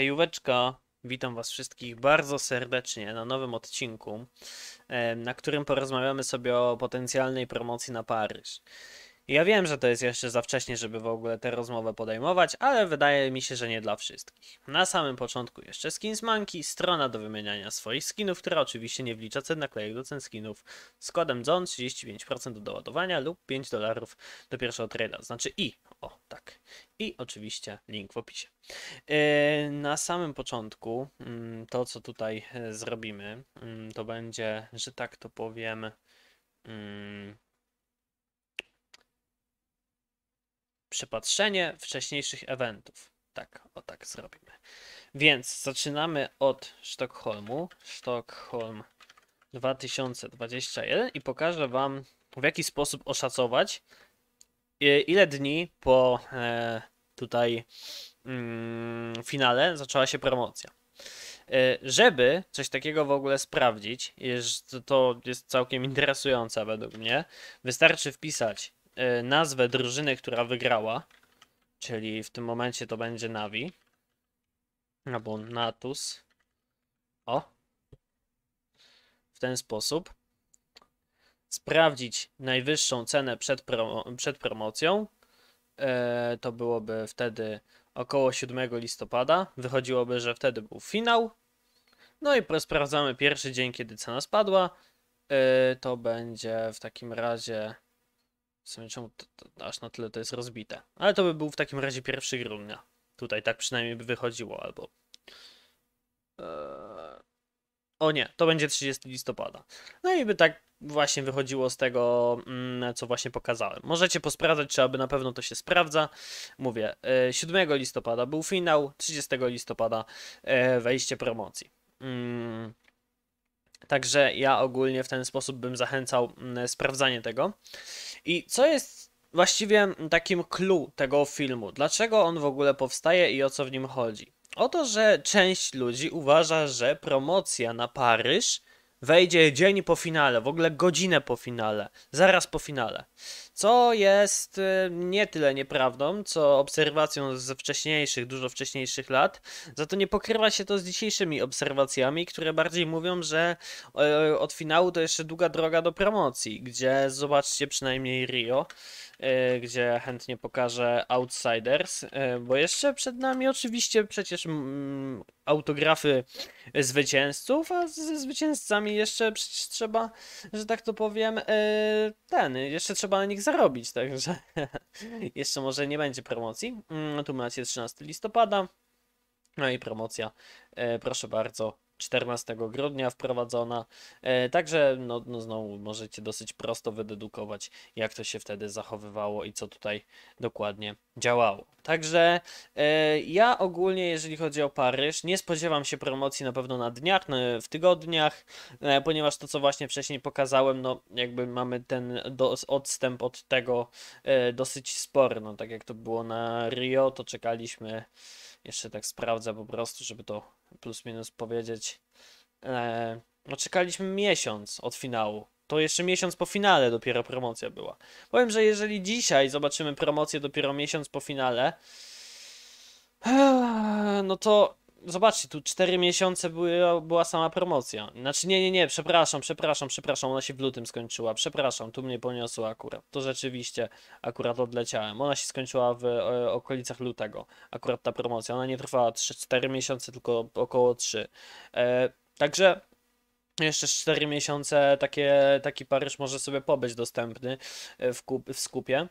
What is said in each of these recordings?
Hejóweczka, witam Was wszystkich bardzo serdecznie na nowym odcinku, na którym porozmawiamy sobie o potencjalnej promocji na Paryż. Ja wiem, że to jest jeszcze za wcześnie, żeby w ogóle tę rozmowę podejmować, ale wydaje mi się, że nie dla wszystkich. Na samym początku jeszcze Skins manki, strona do wymieniania swoich skinów, która oczywiście nie wlicza cen naklejek do cen skinów składem kodem ZON 35% do doładowania lub 5 dolarów do pierwszego trade'a, znaczy i, o tak, i oczywiście link w opisie. Yy, na samym początku mm, to, co tutaj e, zrobimy, mm, to będzie, że tak to powiem, mm, przepatrzenie wcześniejszych eventów. Tak, o tak zrobimy. Więc zaczynamy od Sztokholmu. Sztokholm 2021 i pokażę Wam, w jaki sposób oszacować, ile dni po e, tutaj mm, finale zaczęła się promocja. E, żeby coś takiego w ogóle sprawdzić, to jest całkiem interesujące według mnie, wystarczy wpisać E, nazwę drużyny, która wygrała, czyli w tym momencie to będzie Navi, albo Natus. O! W ten sposób. Sprawdzić najwyższą cenę przed, promo przed promocją. E, to byłoby wtedy około 7 listopada. Wychodziłoby, że wtedy był finał. No i sprawdzamy pierwszy dzień, kiedy cena spadła. E, to będzie w takim razie sumie czemu to, to, aż na tyle to jest rozbite. Ale to by był w takim razie 1 grudnia. Tutaj tak przynajmniej by wychodziło, albo... Eee... O nie, to będzie 30 listopada. No i by tak właśnie wychodziło z tego, mm, co właśnie pokazałem. Możecie posprawdzać, czy aby na pewno to się sprawdza. Mówię, 7 e, listopada był finał, 30 listopada e, wejście promocji. Mm, także ja ogólnie w ten sposób bym zachęcał mm, sprawdzanie tego. I co jest właściwie takim clue tego filmu? Dlaczego on w ogóle powstaje i o co w nim chodzi? O to, że część ludzi uważa, że promocja na Paryż wejdzie dzień po finale, w ogóle godzinę po finale, zaraz po finale. Co jest y, nie tyle nieprawdą, co obserwacją ze wcześniejszych, dużo wcześniejszych lat, za to nie pokrywa się to z dzisiejszymi obserwacjami, które bardziej mówią, że y, y, od finału to jeszcze długa droga do promocji, gdzie zobaczcie przynajmniej Rio, E, gdzie chętnie pokażę Outsiders, e, bo jeszcze przed nami oczywiście przecież mm, autografy zwycięzców, a ze zwycięzcami jeszcze przecież trzeba, że tak to powiem, e, ten, jeszcze trzeba na nich zarobić, także jeszcze może nie będzie promocji. Mm, tu macie 13 listopada. No i promocja, proszę bardzo, 14 grudnia wprowadzona. E, także no, no znowu możecie dosyć prosto wydedukować, jak to się wtedy zachowywało i co tutaj dokładnie działało. Także e, ja ogólnie, jeżeli chodzi o Paryż, nie spodziewam się promocji na pewno na dniach, w tygodniach, e, ponieważ to, co właśnie wcześniej pokazałem, no jakby mamy ten odstęp od tego dosyć spory. No tak jak to było na Rio, to czekaliśmy. Jeszcze tak sprawdzę po prostu, żeby to plus minus powiedzieć. E, no czekaliśmy miesiąc od finału. To jeszcze miesiąc po finale dopiero promocja była. Powiem, że jeżeli dzisiaj zobaczymy promocję dopiero miesiąc po finale, e, no to zobaczcie, tu 4 miesiące były, była sama promocja. Znaczy, nie, nie, nie, przepraszam, przepraszam, przepraszam, ona się w lutym skończyła. Przepraszam, tu mnie poniosło akurat. To rzeczywiście akurat odleciałem. Ona się skończyła w e, okolicach lutego. Akurat ta promocja. Ona nie trwała 3, 4 miesiące, tylko około 3. E, także jeszcze 4 miesiące takie, taki Paryż może sobie pobyć dostępny e, w, kup, w skupie.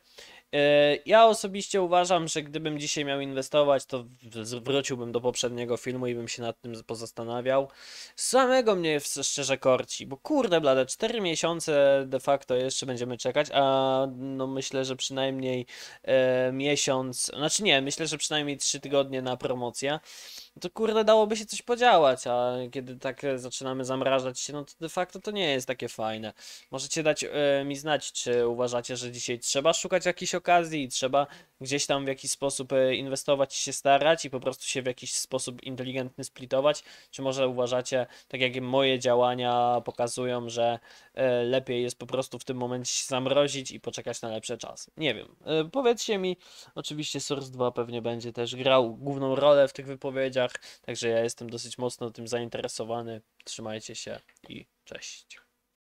E, ja osobiście uważam, że gdybym dzisiaj miał inwestować, to wróciłbym do poprzedniego filmu i bym się nad tym pozastanawiał. Samego mnie szczerze korci, bo kurde blade, 4 miesiące de facto jeszcze będziemy czekać, a no myślę, że przynajmniej e, miesiąc, znaczy nie, myślę, że przynajmniej 3 tygodnie na promocję. To kurde dałoby się coś podziałać, a kiedy tak zaczynamy zamrażać się, no to de facto to nie jest takie fajne. Możecie dać e, mi znać, czy uważacie, że dzisiaj trzeba szukać jakichś okazji i trzeba gdzieś tam w jakiś sposób e, inwestować, się starać i po prostu się w jakiś sposób inteligentny splitować? Czy może uważacie, tak jak moje działania pokazują, że e, lepiej jest po prostu w tym momencie się zamrozić i poczekać na lepsze czasy? Nie wiem. E, powiedzcie mi, oczywiście Source 2 pewnie będzie też grał główną rolę w tych wypowiedziach, także ja jestem dosyć mocno tym zainteresowany. Trzymajcie się i cześć.